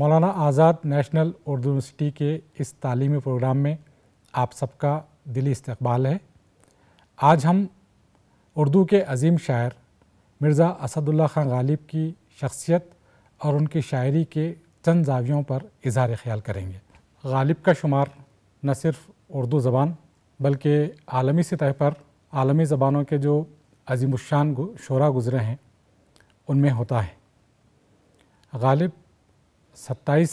मौलाना आज़ाद national Urdu university के इस तालीमी प्रोग्राम में आप सबका दिली इस्तबाल है आज हम उर्दू के अजीम शायर मिर्ज़ा असदुल्ला खान गालिब की शख्सियत और उनकी शायरी के चंद जावियों पर इजहार ख्याल करेंगे गालिब का शुमार न सिर्फ उर्दू ज़बान बल्कि आलमी सतह पर आलमी ज़बानों के जो अजीम शान शुरा गुज़रे हैं उनमें होता है गालिब सत्ताईस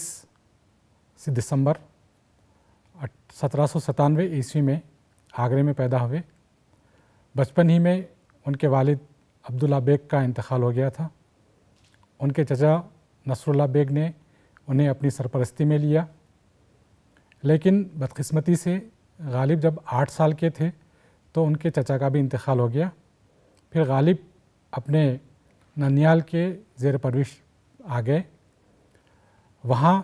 से दिसंबर सत्रह सौ ईस्वी में आगरे में पैदा हुए बचपन ही में उनके वालिद अब्दुल्ला बेग का इंतकाल हो गया था उनके चचा नसरुल्ला बेग ने उन्हें अपनी सरपरस्ती में लिया लेकिन बदकिस्मती से गालिब जब आठ साल के थे तो उनके चचा का भी इंतकाल हो गया फिर गालिब अपने ननियाल के जेर परविश आ गए वहाँ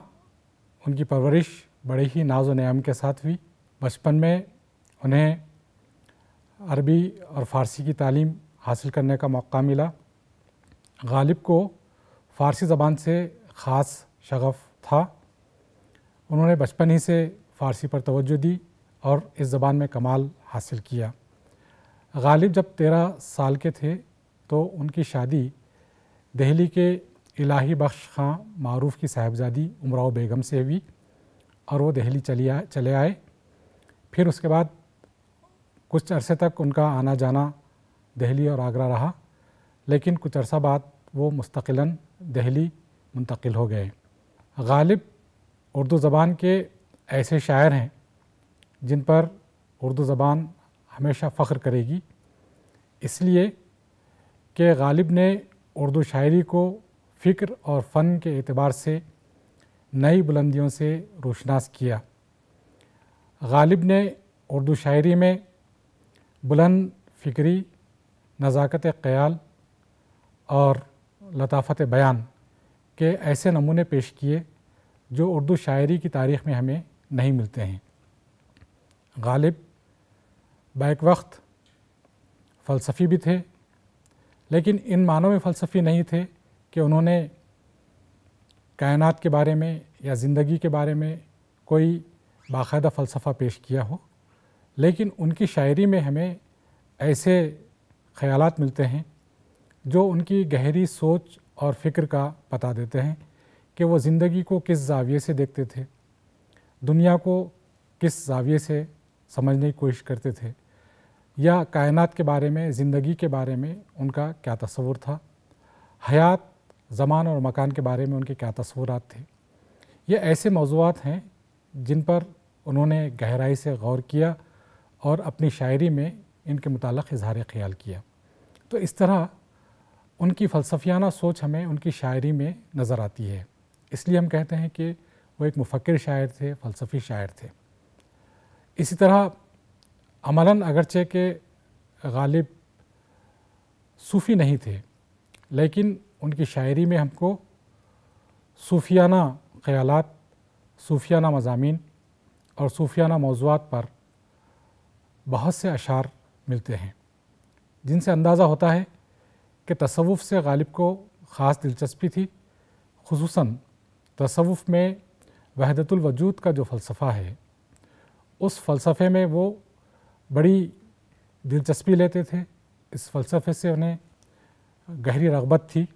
उनकी परवरिश बड़े ही नाज न्याम के साथ हुई बचपन में उन्हें अरबी और फ़ारसी की तालीम हासिल करने का मौका मिला गालिब को फ़ारसी ज़बान से ख़ास शगफ़ था उन्होंने बचपन ही से फ़ारसी पर तवज्जो दी और इस ज़बान में कमाल हासिल किया गालिब जब तेरह साल के थे तो उनकी शादी दहली के इलाही बख्श खां मारूफ़ की साहेबज़ादी उमराव बेगम से हुई और वो दिल्ली चली आ, चले आए फिर उसके बाद कुछ अरसे तक उनका आना जाना दिल्ली और आगरा रहा लेकिन कुछ अरसा बाद वो मुस्तकिलन दिल्ली मुंतकिल हो गए गालिब उर्दू ज़बान के ऐसे शायर हैं जिन पर उर्दू ज़बान हमेशा फ़ख्र करेगी इसलिए कि गालिब ने उर्दू शायरी को फ़िक्र और फ़न के अतबार से नई बुलंदियों से रोशनास किया गालिब ने उर्दू शायरी में बुलंद फ़िक्री नज़ाकत ख़याल और लताफ़त बयान के ऐसे नमूने पेश किए जो उर्दू शायरी की तारीख़ में हमें नहीं मिलते हैं गालिब बैक वक्त फ़लसफ़ी भी थे लेकिन इन मानों में फ़लसफ़ी नहीं थे कि उन्होंने कायनात के बारे में या ज़िंदगी के बारे में कोई बाकायदा फ़लसफ़ा पेश किया हो लेकिन उनकी शायरी में हमें ऐसे ख़यालात मिलते हैं जो उनकी गहरी सोच और फ़िक्र का पता देते हैं कि वो ज़िंदगी को किस जाविये से देखते थे दुनिया को किस जाविये से समझने की कोशिश करते थे या कायनात के बारे में ज़िंदगी के बारे में उनका क्या तस्वुर था हयात ज़मान और मकान के बारे में उनके क्या तस्वूरत थे ये ऐसे मौजूद हैं जिन पर उन्होंने गहराई से गौर किया और अपनी शायरी में इनके मुतल इजहार ख्याल किया तो इस तरह उनकी फ़लसफियाना सोच हमें उनकी शायरी में नज़र आती है इसलिए हम कहते हैं कि वो एक मुफक्र शायर थे फ़लसफ़ी शायर थे इसी तरह अमला अगरचे के गालिब सूफ़ी नहीं थे लेकिन उनकी शायरी में हमको सूफियाना ख्याल सूफियाना मजामी और सूफियाना मौजूद पर बहुत से अशार मिलते हैं जिनसे अंदाज़ा होता है कि तसवुफ़ से गालिब को ख़ास दिलचस्पी थी खूस तसवुफ़ में वहदतुलवजूद का जो फ़लसफ़ा है उस फ़लसफ़े में वो बड़ी दिलचस्पी लेते थे इस फ़लसफ़े से उन्हें गहरी रगबत थी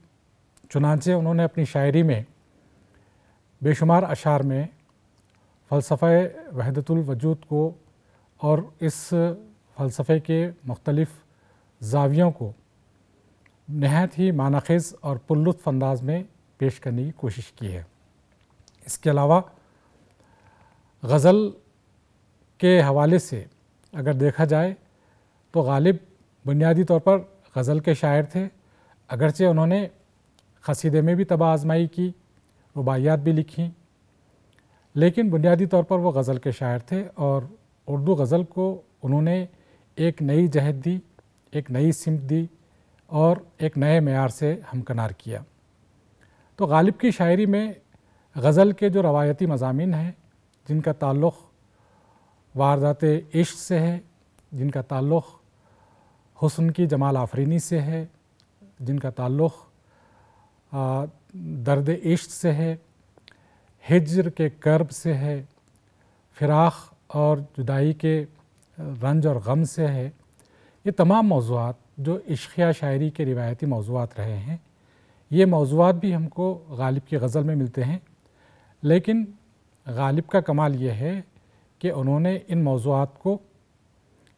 चुनाचे उन्होंने अपनी शायरी में बेशुमार अशार में वहदतुल वजूद को और इस फ़लसफ़े के मुख्तलिफ़ जावियों को नहायत ही मानखेज़ और पुल्लुत्फ अंदाज में पेश करने की कोशिश की है इसके अलावा गज़ल के हवाले से अगर देखा जाए तो गालिब बुनियादी तौर पर गज़ल के शायर थे अगरचे उन्होंने खसीदे में भी तबाह आजमाई की रुबायात भी लिखी लेकिन बुनियादी तौर पर वो गज़ल के शायर थे और उर्दू गज़ल को उन्होंने एक नई जहद दी एक नई सिमत दी और एक नए मैार से हमकनार किया तो गालिब की शायरी में गज़ल के जो रवायती मजामी हैं जिनका ताल्लुक़ वारदात इश्क से है जिनका ताल्लुक़ हुसन की जमाल आफरीनी से है जिनका ताल्लुक़ दर्द इश्त से है हिजर के कर्ब से है फिराक और जुदाई के रंज और गम से है ये तमाम मौजूद जो इश्किया शायरी के रिवायती मौजूद रहे हैं ये मौजूद भी हमको गालिब की गज़ल में मिलते हैं लेकिन गालिब का कमाल ये है कि उन्होंने इन मौजूद को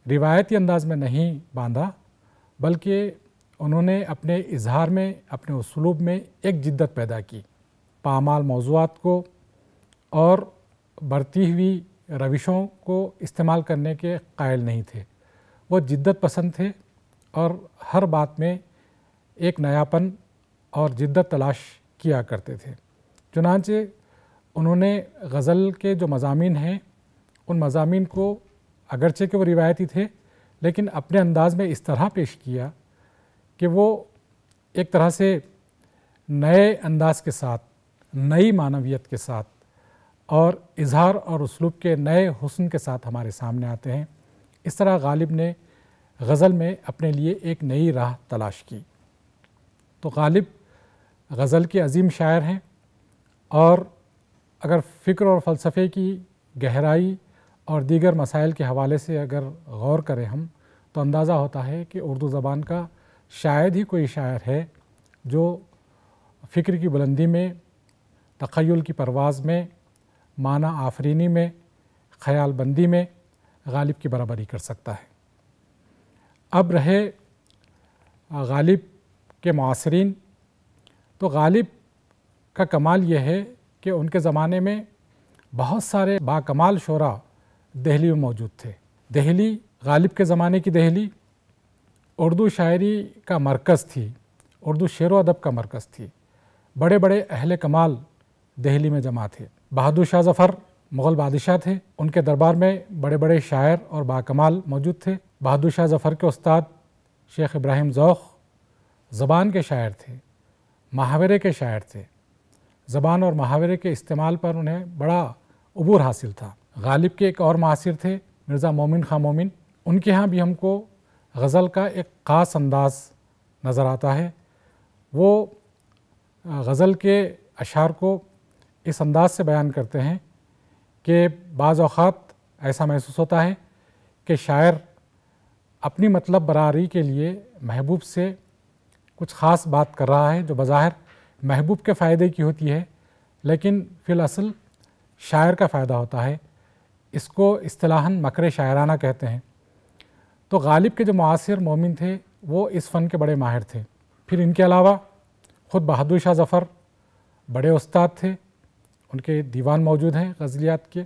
रिवायती अंदाज में नहीं बांधा बल्कि उन्होंने अपने इजहार में अपने उसलूब में एक जिद्दत पैदा की पामाल मौजूद को और बढ़ती हुई रविशों को इस्तेमाल करने के कायल नहीं थे वो जिद्दत पसंद थे और हर बात में एक नयापन और जिद्दत तलाश किया करते थे चुनाचे उन्होंने गज़ल के जो मजामी हैं उन मजामी को अगरचे के वो रिवायती थे लेकिन अपने अंदाज में इस तरह पेश किया कि वो एक तरह से नए अंदाज के साथ नई मानवियत के साथ और इजहार और उसलूब के नए हुसन के साथ हमारे सामने आते हैं इस तरह गालिब ने गज़ल में अपने लिए एक नई राह तलाश की तो गालिब गज़ल के अजीम शायर हैं और अगर फ़िक्र और फ़लसफ़े की गहराई और दीगर मसाइल के हवाले से अगर गौर करें हम तो अंदाज़ा होता है कि उर्दू ज़बान का शायद ही कोई शायर है जो फ़िक्र की बुलंदी में तखयल की परवाज़ में माना आफरीनी में ख्याल बंदी में गालिब की बराबरी कर सकता है अब रहे गालिब के मासरीन तो गालिब का कमाल यह है कि उनके ज़माने में बहुत सारे बाकमाल शोरा दहली में मौजूद थे दहली गालिब के ज़माने की दहली उर्दू शायरी का मरकज़ थी उर्दू शेर अदब का मरकज़ थी बड़े बड़े अहल कमाल दहली में जमा थे बहादुर शाह जफ़र मुग़ल बादशाह थे उनके दरबार में बड़े बड़े शायर और बाकमाल मौजूद थे बहादुर शाह जफ़र के उस्ताद शेख इब्राहिम जौख ज़बान के शायर थे महावरे के शायर थे ज़बान और महावरे के इस्तेमाल पर उन्हें बड़ा अबूर हासिल था गालिब के एक और मासिर थे मिर्ज़ा मोमिन खां मोमिन उनके यहाँ भी हमको गज़ल का एक ख़ास अंदाज नज़र आता है वो गज़ल के अशार को इस अंदाज से बयान करते हैं कि बाज़ अवत ऐसा महसूस होता है कि शायर अपनी मतलब बरारी के लिए महबूब से कुछ ख़ास बात कर रहा है जो बज़ाहिर महबूब के फ़ायदे की होती है लेकिन फ़िलअसल शायर का फ़ायदा होता है इसको असलाहन मकर शायराना कहते हैं तो गालिब के जो मुसर मोमिन थे वो इस फ़न के बड़े माहिर थे फिर इनके अलावा ख़ुद बहादुर शाह ज़फ़र बड़े उस्ताद थे उनके दीवान मौजूद हैं गज़लियात के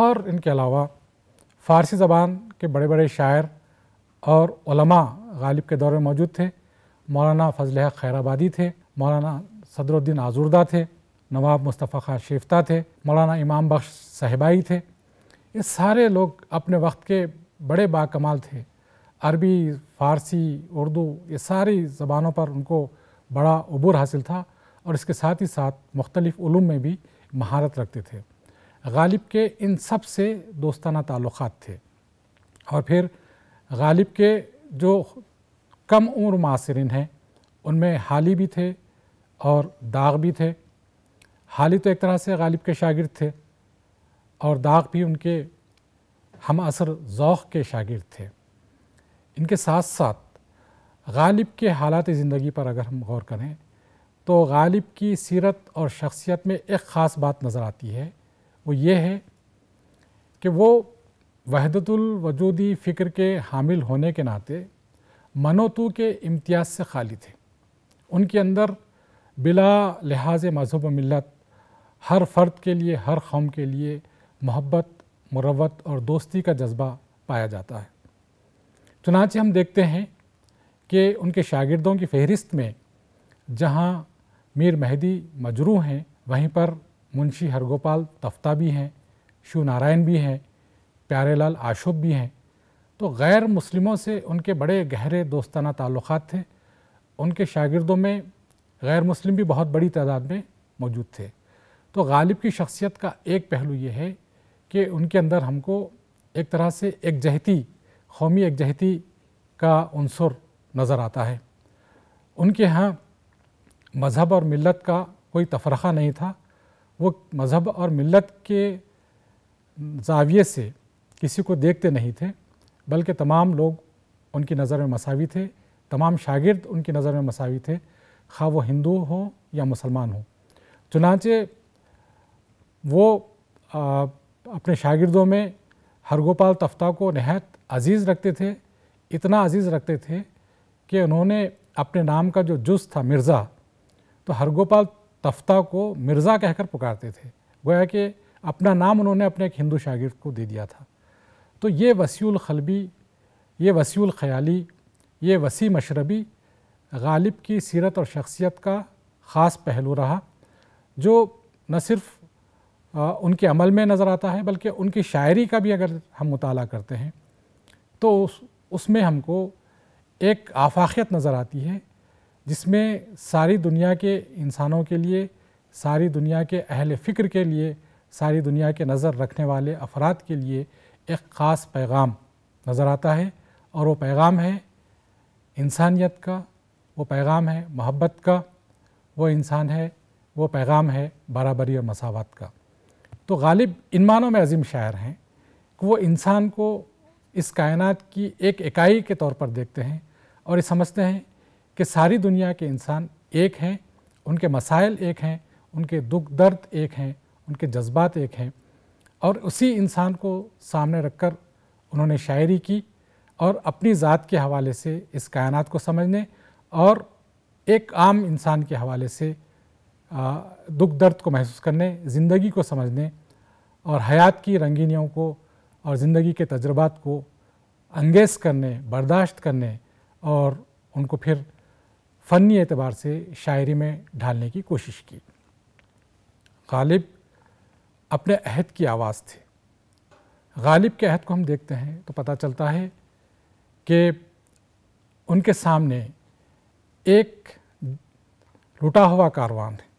और इनके अलावा फ़ारसी ज़बान के बड़े बड़े शायर और गालिब के दौर में मौजूद थे मौलाना फजल खैराबादी थे मौलाना सदरुद्दीन आजूरदा थे नवाब मुस्तफ़ा खां शेफ्ता थे मौलाना इमाम बख्श साहिबाई थे ये सारे लोग अपने वक्त के बड़े बाकमाल थे अरबी फारसी उर्दू ये सारी ज़बानों पर उनको बड़ा अबूर हासिल था और इसके साथ ही साथ मुख्तलिफ़ में भी महारत रखते थे गालिब के इन सब से दोस्ताना ताल्लुक़ थे और फिर गालिब के जो कम उम्र मासरीन हैं उनमें हाली भी थे और दाग भी थे हाली तो एक तरह से गालिब के शागिर्द थे और दाग भी उनके हम असर ज़ौक़ के शागिर्द थे इनके साथ साथ गालिब के हालात ज़िंदगी पर अगर हम गौर करें तो गालिब की सीरत और शख्सियत में एक ख़ास बात नज़र आती है वो ये है कि वो वहदतुलवजूदी फ़िक्र के हामिल होने के नाते मनोतु के इम्तियाज़ से खाली थे उनके अंदर बिला लिहाज मजहब मिलत हर फ़र्द के लिए हर कौम के लिए मोहब्बत मुरवत और दोस्ती का जज्बा पाया जाता है चुनाचे हम देखते हैं कि उनके शागिर्दों की फहरिस्त में जहाँ मीर मेहदी मजरू हैं वहीं पर मुंशी हरगोपाल तफ्ता भी हैं शिव नारायण भी हैं प्यारेलाल आशुभ भी हैं तो गैर मुस्लिमों से उनके बड़े गहरे दोस्ताना ताल्लुक़ थे उनके शागिर्दों में गैर मुस्लिम भी बहुत बड़ी तादाद में मौजूद थे तो गालिब की शख्सियत का एक पहलू ये है कि उनके अंदर हमको एक तरह से एकजहती कौमी जहती का अनसर नज़र आता है उनके यहाँ मज़हब और मिलत का कोई तफरखा नहीं था वो मज़हब और मिलत के जाविये से किसी को देखते नहीं थे बल्कि तमाम लोग उनकी नज़र में मसावी थे तमाम शागिर्द उनकी नज़र में मसावी थे खा वो हिंदू हो या मुसलमान हो चुनाचे वो आ, अपने शागिर्दों में हरगोपाल तफ्ता को नहायत अजीज़ रखते थे इतना अजीज़ रखते थे कि उन्होंने अपने नाम का जो जुज था मिर्ज़ा तो हरगोपाल तफ्ता को मिर्ज़ा कहकर पुकारते थे गोया कि अपना नाम उन्होंने अपने एक हिंदू शागिर्द को दे दिया था तो ये वसील खलबी ये वसील ख़याली ये वसी मशरबी गालिब की सीरत और शख्सियत का ख़ास पहलू रहा जो न सिर्फ उनके अमल में नज़र आता है बल्कि उनकी शायरी का भी अगर हम मुताल करते हैं तो उस, उसमें हमको एक आफाकियत नज़र आती है जिसमें सारी दुनिया के इंसानों के लिए सारी दुनिया के अहल फ़िक्र के लिए सारी दुनिया के नज़र रखने वाले अफराद के लिए एक ख़ास पैगाम नज़र आता है और वो पैगाम है इंसानियत का वो पैगाम है मोहब्बत का वो इंसान है वो पैगाम है बराबरी और मसावत का तो गालिब इन मानों में अजीम शायर हैं कि वो इंसान को इस कायनात की एक इकाई के तौर पर देखते हैं और ये समझते हैं कि सारी दुनिया के इंसान एक हैं उनके मसाइल एक हैं उनके दुख दर्द एक हैं उनके जज्बात एक हैं और उसी इंसान को सामने रखकर उन्होंने शायरी की और अपनी ज़ात के हवाले से इस कायनात को समझने और एक आम इंसान के हवाले से दुख दर्द को महसूस करने ज़िंदगी को समझने और हयात की रंगीनियों को और ज़िंदगी के तजर्बात को अंगेज करने बर्दाश्त करने और उनको फिर फ़नी एतबार से शायरी में ढालने की कोशिश की गालिब अपने अहद की आवाज़ थे गालिब के अहद को हम देखते हैं तो पता चलता है कि उनके सामने एक लुटा हुआ कारवान है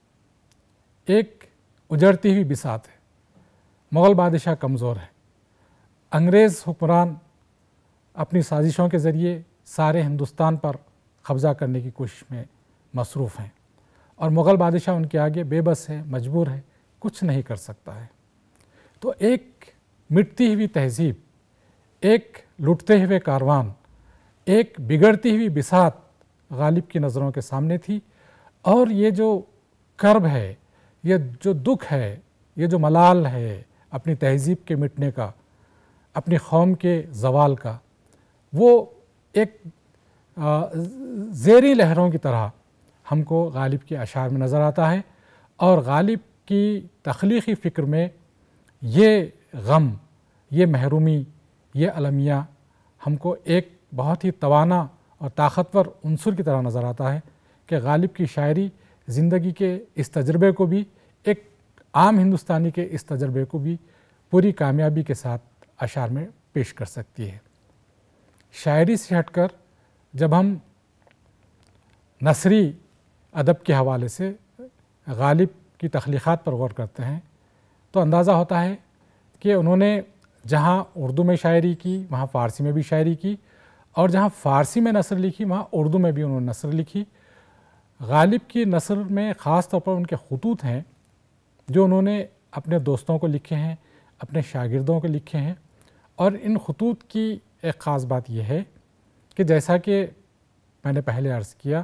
एक उजड़ती हुई बिसात है मुग़ल बादशाह कमज़ोर है अंग्रेज़ हुक्मरान अपनी साजिशों के ज़रिए सारे हिंदुस्तान पर कब्ज़ा करने की कोशिश में मसरूफ़ हैं और मुग़ल बादशाह उनके आगे बेबस है मजबूर है कुछ नहीं कर सकता है तो एक मिटती हुई तहजीब एक लुटते हुए कारवान एक बिगड़ती हुई बिसात गालिब की नज़रों के सामने थी और ये जो कर्ब है यह जो दुख है यह जो मलाल है अपनी तहजीब के मिटने का अपनी कौम के जवाल का वो एक जेरी लहरों की तरह हमको गालिब के अशार में नज़र आता है और गालिब की तख्लीकी फ़िक्र में ये गम ये महरूमी ये अलमिया हमको एक बहुत ही तवाना और ताकतवर अनसर की तरह नज़र आता है कि गालिब की शायरी ज़िंदगी के इस तजर्बे को भी आम हिंदुस्तानी के इस तजर्बे को भी पूरी कामयाबी के साथ अशार में पेश कर सकती है शायरी से हटकर जब हम नसरी अदब के हवाले से गालिब की तख्लीक़ात पर गौर करते हैं तो अंदाज़ा होता है कि उन्होंने जहाँ उर्दू में शायरी की वहाँ फ़ारसी में भी शायरी की और जहाँ फ़ारसी में नसर लिखी वहाँ उर्दू में भी उन्होंने नसर लिखी गालिब की नसर में ख़ास तौर पर उनके खतूत हैं जो उन्होंने अपने दोस्तों को लिखे हैं अपने शागिर्दों को लिखे हैं और इन खतूत की एक ख़ास बात यह है कि जैसा कि मैंने पहले अर्ज़ किया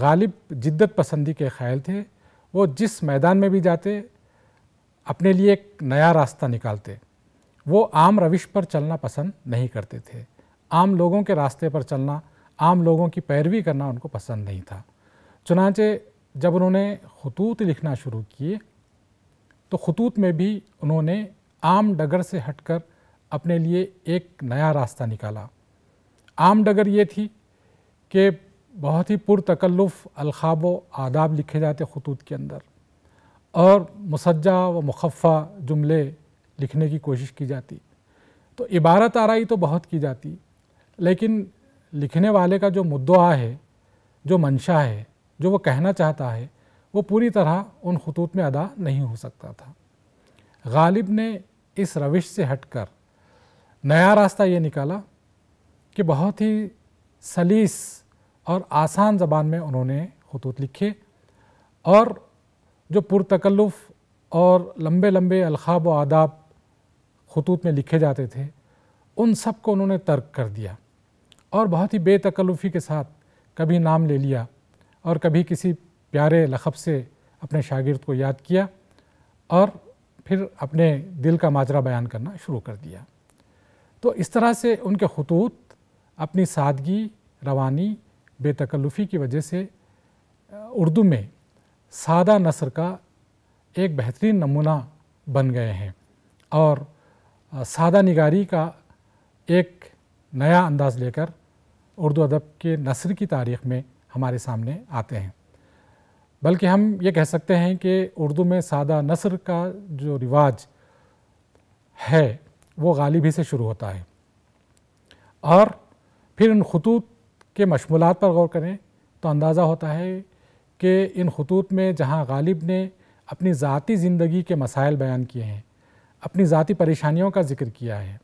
गालिब जिद्दत पसंदी के ख़्याल थे वो जिस मैदान में भी जाते अपने लिए एक नया रास्ता निकालते वो आम रविश पर चलना पसंद नहीं करते थे आम लोगों के रास्ते पर चलना आम लोगों की पैरवी करना उनको पसंद नहीं था चुनाचे जब उन्होंने खतूत लिखना शुरू किए तो खतूत में भी उन्होंने आम डगर से हटकर अपने लिए एक नया रास्ता निकाला आम डगर ये थी कि बहुत ही पुरतकल्लुफ़ अलखाब व आदाब लिखे जाते खतूत के अंदर और मुसज्जा व मुखफ़ा जुमले लिखने की कोशिश की जाती तो इबारत आरई तो बहुत की जाती लेकिन लिखने वाले का जो मुद्दा है जो मंशा है जो वो कहना चाहता है वो पूरी तरह उन खतूत में अदा नहीं हो सकता था गालिब ने इस रविश से हटकर नया रास्ता ये निकाला कि बहुत ही सलीस और आसान ज़बान में उन्होंने खतूत लिखे और जो पुरतकल्लुफ़ और लंबे लंबे अलखाब व आदाब खतूत में लिखे जाते थे उन सब को उन्होंने तर्क कर दिया और बहुत ही बेतकल्लुफ़ी के साथ कभी नाम ले लिया और कभी किसी प्यारे लखब से अपने शागिर्द को याद किया और फिर अपने दिल का माजरा बयान करना शुरू कर दिया तो इस तरह से उनके खतूत अपनी सादगी रवानी बेतकल्लुफ़ी की वजह से उर्दू में सादा नसर का एक बेहतरीन नमूना बन गए हैं और सादा निगारी का एक नया अंदाज़ लेकर उर्दू अदब के नसर की तारीख़ में हमारे सामने आते हैं बल्कि हम ये कह सकते हैं कि उर्दू में सादा नसर का जो रिवाज है वो गालिब ही से शुरू होता है और फिर इन खतूत के मशमूलत पर गौर करें तो अंदाज़ा होता है कि इन खतूत में जहाँ गालिब ने अपनी ज़ाती ज़िंदगी के मसाइल बयान किए हैं अपनी ज़ाती परेशानियों का ज़िक्र किया है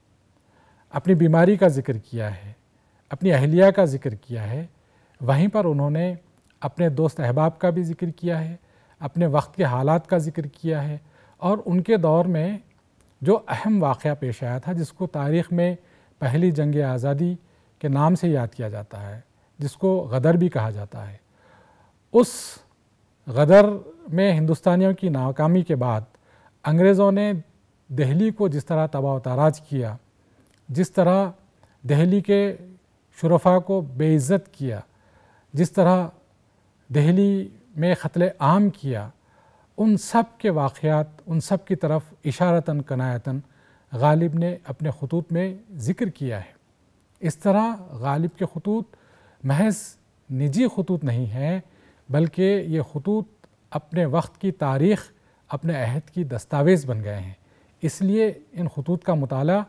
अपनी बीमारी का ज़िक्र किया है अपनी अहलिया का ज़िक्र किया है वहीं पर उन्होंने अपने दोस्त अहबाब का भी जिक्र किया है अपने वक्त के हालात का जिक्र किया है और उनके दौर में जो अहम वाक़ पेश आया था जिसको तारीख़ में पहली जंग आज़ादी के नाम से याद किया जाता है जिसको गदर भी कहा जाता है उस गदर में हिंदुस्तानियों की नाकामी के बाद अंग्रेज़ों ने दिल्ली को जिस तरह तबाह ताराज किया जिस तरह दिल्ली के शुरफा को बेइज़्ज़त किया जिस तरह दिल्ली में ख़तल आम किया उन सब के वाक़ात उन सब की तरफ इशारता कनायता गालिब ने अपने खतूत में ज़िक्र किया है इस तरह गालिब के खतूत महज निजी खतूत नहीं हैं बल्कि ये खतूत अपने वक्त की तारीख़ अपने अहद की दस्तावेज़ बन गए हैं इसलिए इन खतूत का मताल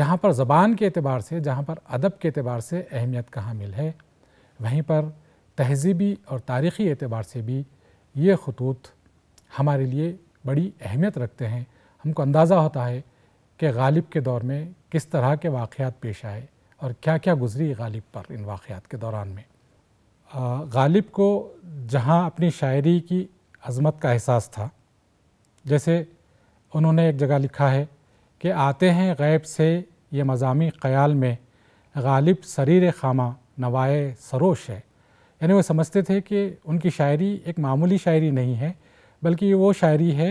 जहाँ पर ज़बान के अतबार से जहाँ पर अदब के अतबार से अहमियत का हामिल है वहीं पर तहज़ीबी और तारीख़ी एतबार से भी ये खतूत हमारे लिए बड़ी अहमियत रखते हैं हमको अंदाज़ा होता है कि गालिब के दौर में किस तरह के वाक़ात पेश आए और क्या क्या गुजरी गालिब पर इन वाक़ात के दौरान में गालिब को जहाँ अपनी शायरी की अज़मत का एहसास था जैसे उन्होंने एक जगह लिखा है कि आते हैं गैब से ये मजामी ख्याल में गालिब शरीर खामा नवाए सरोश है यानी वो समझते थे कि उनकी शायरी एक मामूली शायरी नहीं है बल्कि वो शायरी है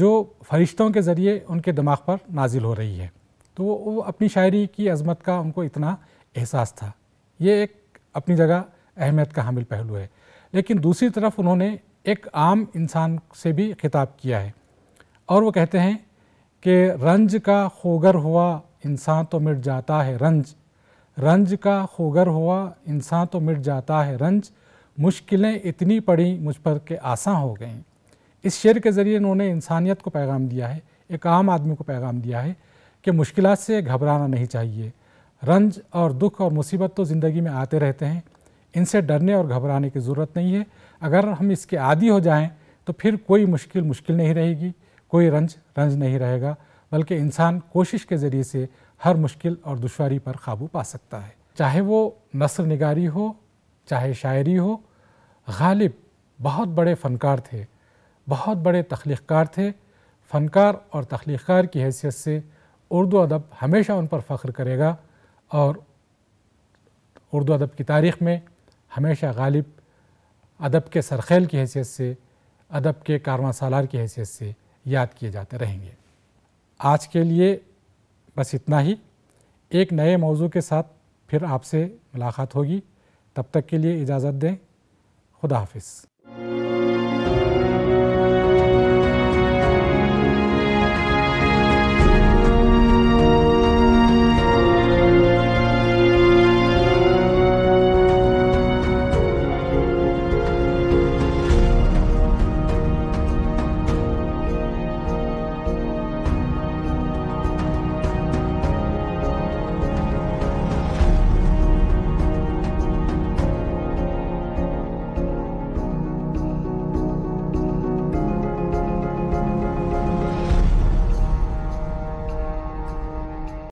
जो फरिश्तों के ज़रिए उनके दिमाग पर नाजिल हो रही है तो वो अपनी शायरी की अजमत का उनको इतना एहसास था ये एक अपनी जगह अहमियत का हामिल पहलू है लेकिन दूसरी तरफ उन्होंने एक आम इंसान से भी खिताब किया है और वो कहते हैं कि रंज का खोगर हुआ इंसान तो मिट जाता है रंज रंज का होगर हुआ इंसान तो मिट जाता है रंज मुश्किलें इतनी पड़ी मुझ पर के आसां हो गई इस शेर के ज़रिए इन्होंने इंसानियत को पैगाम दिया है एक आम आदमी को पैगाम दिया है कि मुश्किल से घबराना नहीं चाहिए रंज और दुख और मुसीबत तो ज़िंदगी में आते रहते हैं इनसे डरने और घबराने की ज़रूरत नहीं है अगर हम इसके आदि हो जाएं तो फिर कोई मुश्किल मुश्किल नहीं रहेगी कोई रंज रंज नहीं रहेगा बल्कि इंसान कोशिश के ज़रिए से हर मुश्किल और दुशारी पर काबू पा सकता है चाहे वो नसर निगारी हो चाहे शायरी हो गालिब बहुत बड़े फ़नकार थे बहुत बड़े तख्लीकार थे फ़नकार और तख्लीकार की हैसियत से उर्दू अदब हमेशा उन पर फ़ख्र करेगा और उर्दू अदब की तारीख़ में हमेशा गालिब अदब के सरखेल की हैसियत से अदब के कारवा सालार की हैसियत से याद किए जाते रहेंगे आज के लिए बस इतना ही एक नए मौजू के साथ फिर आपसे मुलाकात होगी तब तक के लिए इजाज़त दें खुदा हाफिज़